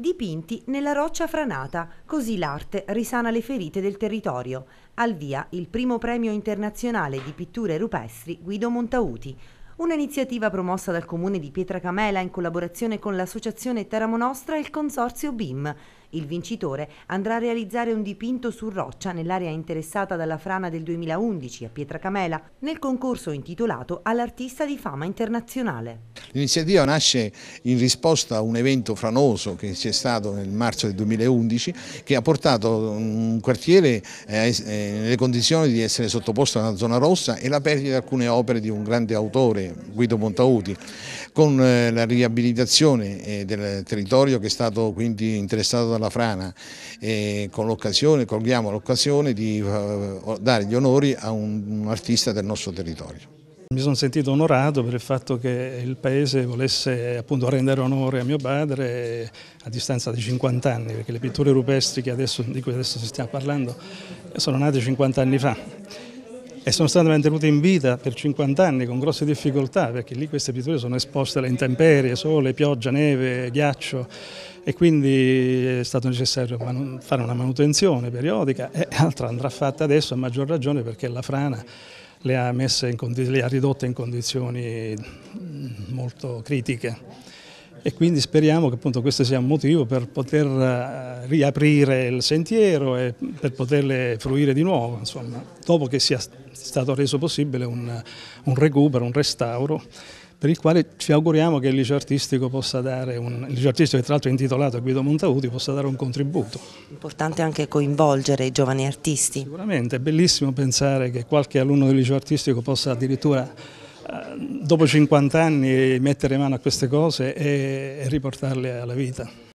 dipinti nella roccia franata, così l'arte risana le ferite del territorio. Al via il primo premio internazionale di pitture rupestri Guido Montauti, un'iniziativa promossa dal comune di Pietracamela in collaborazione con l'associazione Terra Monostra e il consorzio BIM, il vincitore andrà a realizzare un dipinto su roccia nell'area interessata dalla frana del 2011 a Pietracamela, nel concorso intitolato all'artista di fama internazionale. L'iniziativa nasce in risposta a un evento franoso che c'è stato nel marzo del 2011 che ha portato un quartiere eh, eh, nelle condizioni di essere sottoposto a una zona rossa e la perdita di alcune opere di un grande autore, Guido Montauti con eh, la riabilitazione eh, del territorio che è stato quindi interessato dalla frana e con l'occasione, colghiamo l'occasione di eh, dare gli onori a un artista del nostro territorio. Mi sono sentito onorato per il fatto che il paese volesse appunto rendere onore a mio padre a distanza di 50 anni, perché le pitture rupestri adesso, di cui adesso si sta parlando sono nate 50 anni fa e sono state mantenute in vita per 50 anni con grosse difficoltà perché lì queste pitture sono esposte alle intemperie, sole, pioggia, neve, ghiaccio e quindi è stato necessario fare una manutenzione periodica e altra andrà fatta adesso a maggior ragione perché la frana le ha, le ha ridotte in condizioni mm, molto critiche e quindi speriamo che appunto questo sia un motivo per poter eh, riaprire il sentiero e per poterle fruire di nuovo, insomma, dopo che sia stato reso possibile un, un recupero, un restauro per il quale ci auguriamo che il liceo artistico possa dare un il liceo artistico che tra l'altro è intitolato a Guido Montauti possa dare un contributo. Importante anche coinvolgere i giovani artisti. Sicuramente, è bellissimo pensare che qualche alunno del liceo artistico possa addirittura eh, dopo 50 anni mettere mano a queste cose e riportarle alla vita.